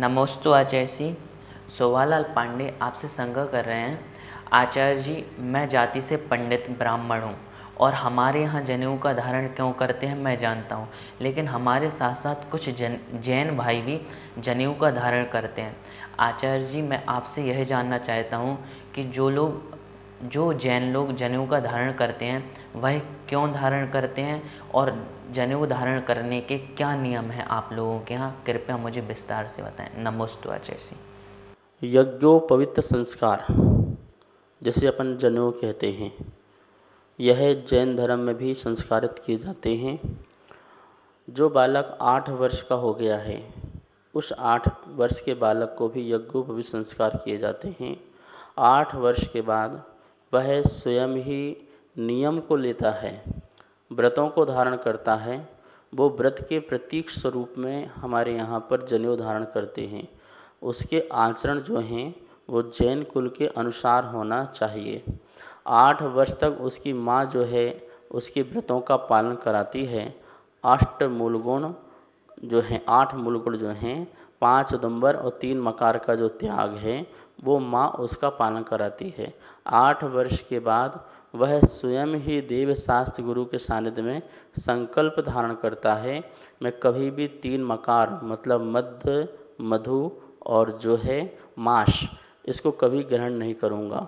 नमोस्तु आचार्य सी सोवालाल पांडे आपसे संग्रह कर रहे हैं आचार्य जी मैं जाति से पंडित ब्राह्मण हूँ और हमारे यहाँ जनेऊ का धारण क्यों करते हैं मैं जानता हूँ लेकिन हमारे साथ साथ कुछ जन जैन भाई भी जनेऊ का धारण करते हैं आचार्य जी मैं आपसे यह जानना चाहता हूँ कि जो लोग जो जैन लोग जनेऊ का धारण करते हैं वह क्यों धारण करते हैं और जनेऊ धारण करने के क्या नियम हैं आप लोगों के यहाँ कृपया मुझे विस्तार से बताएं नमोस्तु जैसी यज्ञो पवित्र संस्कार जैसे अपन जनेऊ कहते हैं यह जैन धर्म में भी संस्कारित किए जाते हैं जो बालक आठ वर्ष का हो गया है उस आठ वर्ष के बालक को भी यज्ञोपवित संस्कार किए जाते हैं आठ वर्ष के बाद वह स्वयं ही नियम को लेता है व्रतों को धारण करता है वो व्रत के प्रतीक स्वरूप में हमारे यहाँ पर जनेऊ धारण करते हैं उसके आचरण जो हैं वो जैन कुल के अनुसार होना चाहिए आठ वर्ष तक उसकी माँ जो है उसके व्रतों का पालन कराती है अष्ट मूल गुण जो हैं आठ मूल गुण जो हैं पाँच उदम्बर और तीन मकार का जो त्याग है वो माँ उसका पालन कराती है आठ वर्ष के बाद वह स्वयं ही देव शास्त्र गुरु के सानिध्य में संकल्प धारण करता है मैं कभी भी तीन मकार मतलब मध्य मधु और जो है माश इसको कभी ग्रहण नहीं करूँगा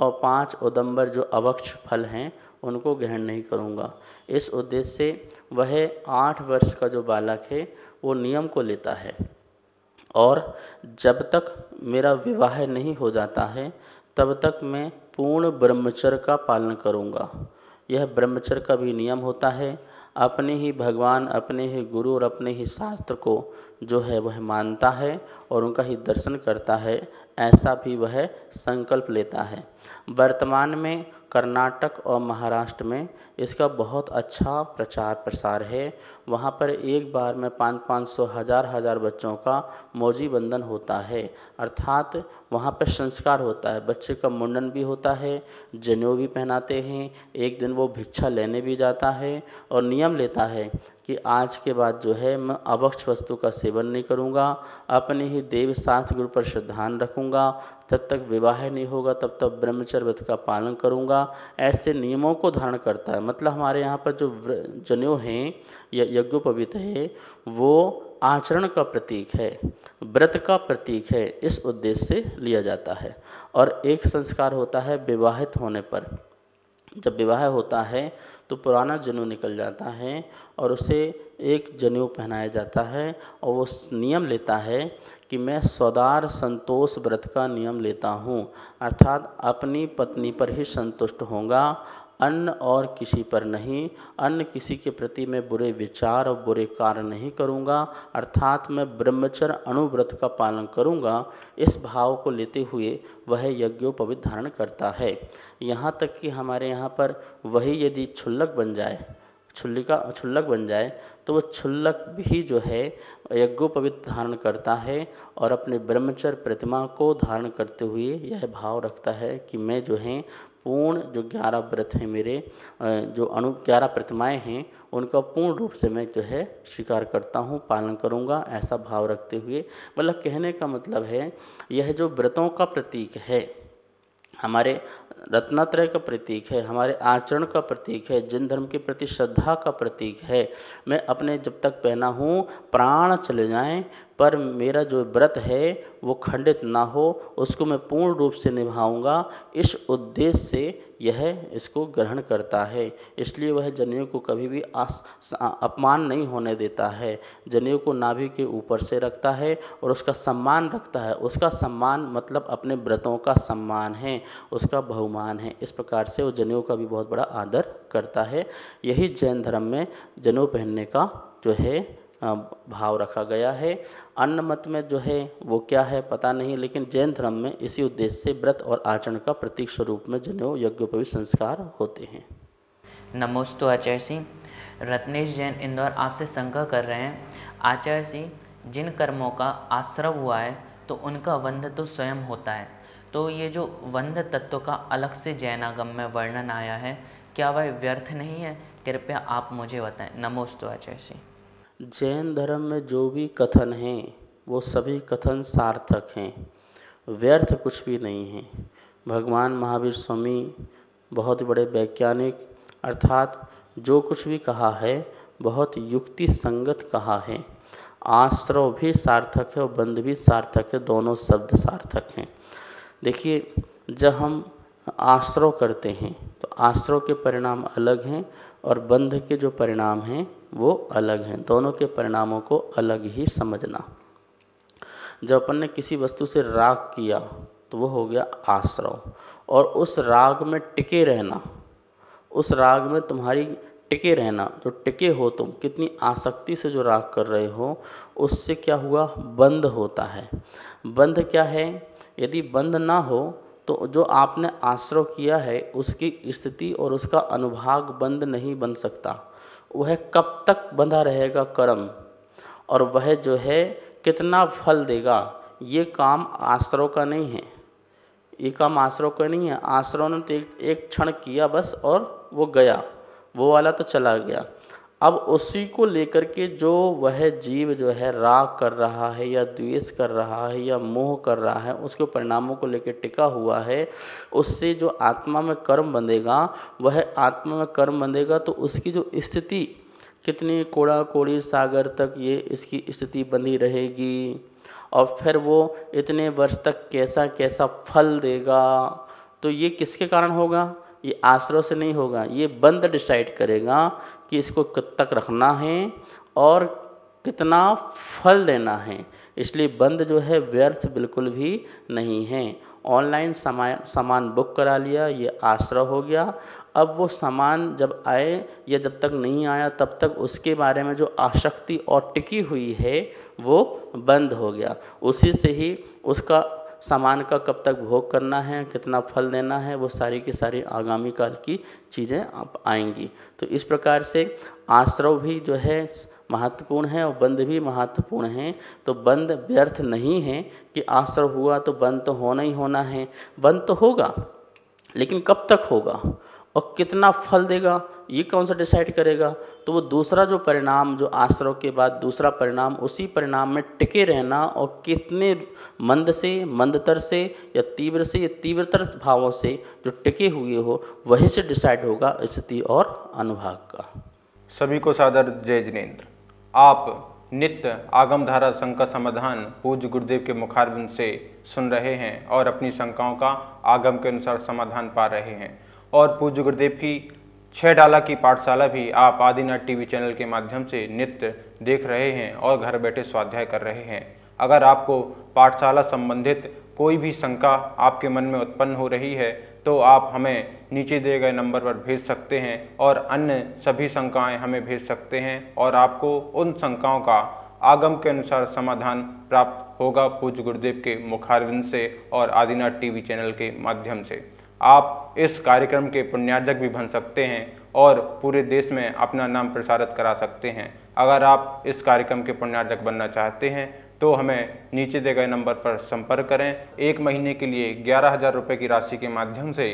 और पांच उदम्बर जो अवक्ष फल हैं उनको ग्रहण नहीं करूँगा इस उद्देश्य से वह आठ वर्ष का जो बालक है वो नियम को लेता है और जब तक मेरा विवाह नहीं हो जाता है तब तक मैं पूर्ण ब्रह्मचर्य का पालन करूँगा यह ब्रह्मचर्य का भी नियम होता है अपने ही भगवान अपने ही गुरु और अपने ही शास्त्र को जो है वह मानता है और उनका ही दर्शन करता है ऐसा भी वह संकल्प लेता है वर्तमान में कर्नाटक और महाराष्ट्र में इसका बहुत अच्छा प्रचार प्रसार है वहाँ पर एक बार में पाँच पाँच सौ हज़ार हज़ार बच्चों का मौजी बंधन होता है अर्थात वहाँ पर संस्कार होता है बच्चे का मुंडन भी होता है जनेऊ भी पहनाते हैं एक दिन वो भिक्षा लेने भी जाता है और नियम लेता है कि आज के बाद जो है मैं अवक्ष वस्तु का सेवन नहीं करूँगा अपने ही देव साथ गुरु पर श्रद्धान रखूँगा जब तक विवाह नहीं होगा तब तक ब्रह्मचर्य व्रत का पालन करूँगा ऐसे नियमों को धारण करता है मतलब हमारे यहाँ पर जो जनेऊ हैं या यज्ञोपवित है वो आचरण का प्रतीक है व्रत का प्रतीक है इस उद्देश्य से लिया जाता है और एक संस्कार होता है विवाहित होने पर जब विवाह होता है तो पुराना जनेऊ निकल जाता है और उसे एक जनेऊ पहनाया जाता है और वो नियम लेता है कि मैं सौदार संतोष व्रत का नियम लेता हूँ अर्थात अपनी पत्नी पर ही संतुष्ट होगा अन्न और किसी पर नहीं अन्न किसी के प्रति मैं बुरे विचार और बुरे कार्य नहीं करूँगा अर्थात मैं ब्रह्मचर अणुव्रत का पालन करूँगा इस भाव को लेते हुए वह यज्ञोपवित धारण करता है यहाँ तक कि हमारे यहाँ पर वही यदि छुल छुल्लक बन जाए छुल्लिका छुल्लक बन जाए तो वह छुल्लक भी जो है यज्ञोपवित धारण करता है और अपने ब्रह्मचर्य प्रतिमा को धारण करते हुए यह भाव रखता है कि मैं जो है पूर्ण जो ग्यारह व्रत हैं मेरे जो अनु ग्यारह प्रतिमाएं हैं उनका पूर्ण रूप से मैं जो है स्वीकार करता हूँ पालन करूँगा ऐसा भाव रखते हुए मतलब कहने का मतलब है यह जो व्रतों का प्रतीक है हमारे रत्नात्रय का प्रतीक है हमारे आचरण का प्रतीक है जिन धर्म के प्रति श्रद्धा का प्रतीक है मैं अपने जब तक पहना हूँ प्राण चले जाएं पर मेरा जो व्रत है वो खंडित ना हो उसको मैं पूर्ण रूप से निभाऊंगा इस उद्देश्य से यह इसको ग्रहण करता है इसलिए वह जनेऊ को कभी भी अपमान नहीं होने देता है जनेऊ को नाभि के ऊपर से रखता है और उसका सम्मान रखता है उसका सम्मान मतलब अपने व्रतों का सम्मान है उसका बहु बहुमान है इस प्रकार से वो जनेऊ का भी बहुत बड़ा आदर करता है यही जैन धर्म में जनेऊ पहनने का जो है भाव रखा गया है अन्य मत में जो है वो क्या है पता नहीं लेकिन जैन धर्म में इसी उद्देश्य से व्रत और आचरण का प्रतीक स्वरूप में जनेऊ यज्ञोपवी संस्कार होते हैं नमोस्तु आचार्य सिंह रत्नेश जैन इंदौर आपसे संग्रह कर रहे हैं आचार्य सिंह जिन कर्मों का आश्रव हुआ है तो उनका वंध तो स्वयं होता है तो ये जो वंध तत्व का अलग से जैनागम में वर्णन आया है क्या वह व्यर्थ नहीं है कृपया आप मुझे बताएं नमोस्तु आचार्य जैन धर्म में जो भी कथन हैं वो सभी कथन सार्थक हैं व्यर्थ कुछ भी नहीं है भगवान महावीर स्वामी बहुत बड़े वैज्ञानिक अर्थात जो कुछ भी कहा है बहुत युक्ति संगत कहा है आश्रव भी सार्थक है और बंद भी सार्थक है दोनों शब्द सार्थक हैं देखिए जब हम आश्रव करते हैं तो आश्रव के परिणाम अलग हैं और बंध के जो परिणाम हैं वो अलग हैं दोनों के परिणामों को अलग ही समझना जब अपन ने किसी वस्तु से राग किया तो वो हो गया आश्रव और उस राग में टिके रहना उस राग में तुम्हारी टिके रहना जो टिके हो तुम कितनी आसक्ति से जो राग कर रहे हो उससे क्या हुआ बंध होता है बंध क्या है यदि बंद ना हो तो जो आपने आश्रय किया है उसकी स्थिति और उसका अनुभाग बंद नहीं बन सकता वह कब तक बंधा रहेगा कर्म और वह जो है कितना फल देगा ये काम आश्रय का नहीं है ये काम आश्रय का नहीं है आश्रय ने तो एक क्षण किया बस और वो गया वो वाला तो चला गया अब उसी को लेकर के जो वह जीव जो है राग कर रहा है या द्वेष कर रहा है या मोह कर रहा है उसके परिणामों को लेकर टिका हुआ है उससे जो आत्मा में कर्म बंधेगा वह आत्मा में कर्म बंधेगा तो उसकी जो स्थिति कितनी कोड़ा कोड़ी सागर तक ये इसकी स्थिति बंधी रहेगी और फिर वो इतने वर्ष तक कैसा कैसा फल देगा तो ये किसके कारण होगा ये आश्रय से नहीं होगा ये बंद डिसाइड करेगा कि इसको कब तक रखना है और कितना फल देना है इसलिए बंद जो है व्यर्थ बिल्कुल भी नहीं है ऑनलाइन सामान सामान बुक करा लिया ये आश्रय हो गया अब वो सामान जब आए या जब तक नहीं आया तब तक उसके बारे में जो आसक्ति और टिकी हुई है वो बंद हो गया उसी से ही उसका सामान का कब तक भोग करना है कितना फल देना है वो सारी की सारी आगामी काल की चीज़ें आप आएंगी तो इस प्रकार से आश्रव भी जो है महत्वपूर्ण है और बंद भी महत्वपूर्ण है तो बंद व्यर्थ नहीं है कि आश्रव हुआ तो बंद तो होना ही होना है बंद तो होगा लेकिन कब तक होगा और कितना फल देगा ये कौन सा डिसाइड करेगा तो वो दूसरा जो परिणाम जो आश्रव के बाद दूसरा परिणाम उसी परिणाम में टिके रहना और कितने मंद से मंदतर से या तीव्र से या तीव्रतर भावों से जो टिके हुए हो वही से डिसाइड होगा स्थिति और अनुभाग का सभी को सादर जय जिनेन्द्र आप नित्य आगम धारा शंका समाधान पूज्य गुरुदेव के मुखारबिंद से सुन रहे हैं और अपनी शंकाओं का आगम के अनुसार समाधान पा रहे हैं और पूज्य गुरुदेव की छः डाला की पाठशाला भी आप आदिनाथ टीवी चैनल के माध्यम से नित्य देख रहे हैं और घर बैठे स्वाध्याय कर रहे हैं अगर आपको पाठशाला संबंधित कोई भी शंका आपके मन में उत्पन्न हो रही है तो आप हमें नीचे दिए गए नंबर पर भेज सकते हैं और अन्य सभी शंकाएँ हमें भेज सकते हैं और आपको उन शंकाओं का आगम के अनुसार समाधान प्राप्त होगा पूज्य गुरुदेव के मुखारविंद से और आदिनाथ टीवी चैनल के माध्यम से आप इस कार्यक्रम के पुण्यार्जक भी बन सकते हैं और पूरे देश में अपना नाम प्रसारित करा सकते हैं अगर आप इस कार्यक्रम के पुण्यार्जक बनना चाहते हैं तो हमें नीचे दिए गए नंबर पर संपर्क करें एक महीने के लिए ग्यारह हज़ार रुपये की राशि के माध्यम से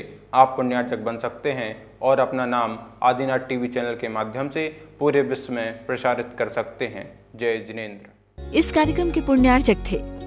आप पुण्यार्चक बन सकते हैं और अपना नाम आदिनाथ टीवी चैनल के माध्यम से पूरे विश्व में प्रसारित कर सकते हैं जय जिनेन्द्र इस कार्यक्रम के पुण्यार्चक थे